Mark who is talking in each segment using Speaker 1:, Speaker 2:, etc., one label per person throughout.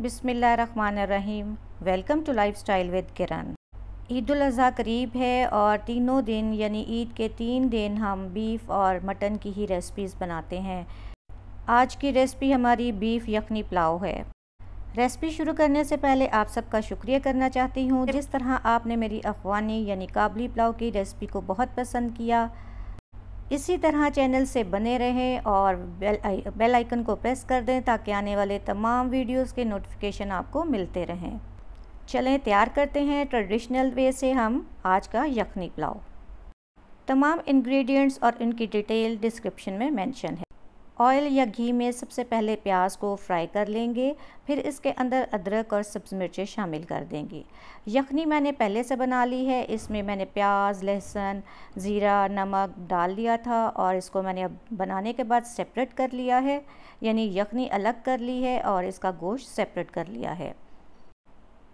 Speaker 1: Rahim welcome to lifestyle with Kiran Eid अज़ी करीब है और तीनों दिन यानी ईद के तीन दिन हम बीफ़ और मटन की ही रेसिपीज़ बनाते हैं आज की रेसिपी हमारी बीफ़ यखनी पुलाव है रेसिपी शुरू करने से पहले आप सबका शुक्रिया करना चाहती हूँ जिस तरह आपने मेरी अफवानी यानी काबली पुलाव की रेसिपी को बहुत पसंद किया इसी तरह चैनल से बने रहें और बेल आ, बेल आइकन को प्रेस कर दें ताकि आने वाले तमाम वीडियोस के नोटिफिकेशन आपको मिलते रहें चलें तैयार करते हैं ट्रेडिशनल वे से हम आज का यखनी पुलाव तमाम इंग्रेडिएंट्स और इनकी डिटेल डिस्क्रिप्शन में मेंशन है ऑयल या घी में सबसे पहले प्याज को फ्राई कर लेंगे फिर इसके अंदर अदरक और सब्ज़ मिर्चें शामिल कर देंगे यखनी मैंने पहले से बना ली है इसमें मैंने प्याज लहसुन ज़ीरा नमक डाल दिया था और इसको मैंने अब बनाने के बाद सेपरेट कर लिया है यानी यखनी अलग कर ली है और इसका गोश्त सेपरेट कर लिया है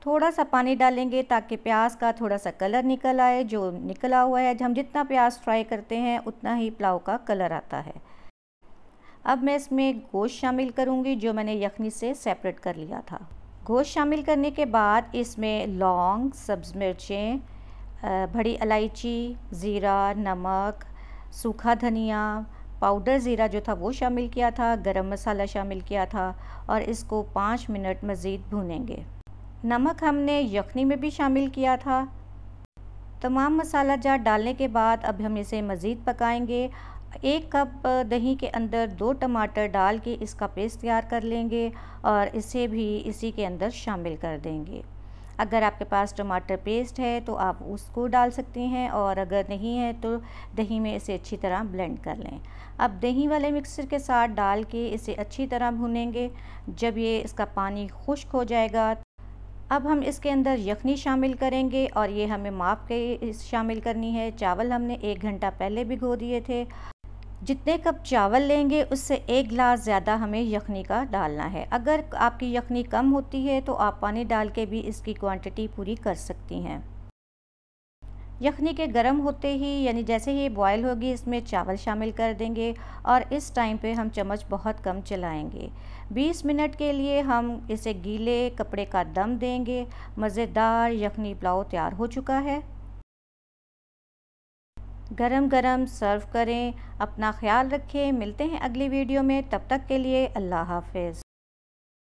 Speaker 1: थोड़ा सा पानी डालेंगे ताकि प्याज का थोड़ा सा कलर निकल आए जो निकला हुआ है हम जितना प्याज फ्राई करते हैं उतना ही पुलाव का कलर आता है अब मैं इसमें गोश्त शामिल करूँगी जो मैंने यखनी से सेपरेट कर लिया था गोश्त शामिल करने के बाद इसमें लौंग सब्ज़ मिर्चें बड़ी इलायची ज़ीरा नमक सूखा धनिया पाउडर ज़ीरा जो था वो शामिल किया था गरम मसाला शामिल किया था और इसको पाँच मिनट मज़ीद भूनेंगे नमक हमने यखनी में भी शामिल किया था तमाम मसाला जार डालने के बाद अब हम इसे मज़ीद पकाएंगे एक कप दही के अंदर दो टमाटर डाल के इसका पेस्ट तैयार कर लेंगे और इसे भी इसी के अंदर शामिल कर देंगे अगर आपके पास टमाटर पेस्ट है तो आप उसको डाल सकते हैं और अगर नहीं है तो दही में इसे अच्छी तरह ब्लेंड कर लें अब दही वाले मिक्सर के साथ डाल के इसे अच्छी तरह भुनेंगे जब ये इसका पानी खुश्क हो जाएगा अब हम इसके अंदर यखनी शामिल करेंगे और ये हमें माप के शामिल करनी है चावल हमने एक घंटा पहले भिगो दिए थे जितने कप चावल लेंगे उससे एक गिलास ज़्यादा हमें यखनी का डालना है अगर आपकी यखनी कम होती है तो आप पानी डाल के भी इसकी क्वांटिटी पूरी कर सकती हैं यखनी के गर्म होते ही यानी जैसे ही बॉयल होगी इसमें चावल शामिल कर देंगे और इस टाइम पे हम चम्मच बहुत कम चलाएंगे 20 मिनट के लिए हम इसे गीले कपड़े का दम देंगे मज़ेदार यखनी पुलाव तैयार हो चुका है गरम गरम सर्व करें अपना ख्याल रखें मिलते हैं अगली वीडियो में तब तक के लिए अल्लाह हाफिज़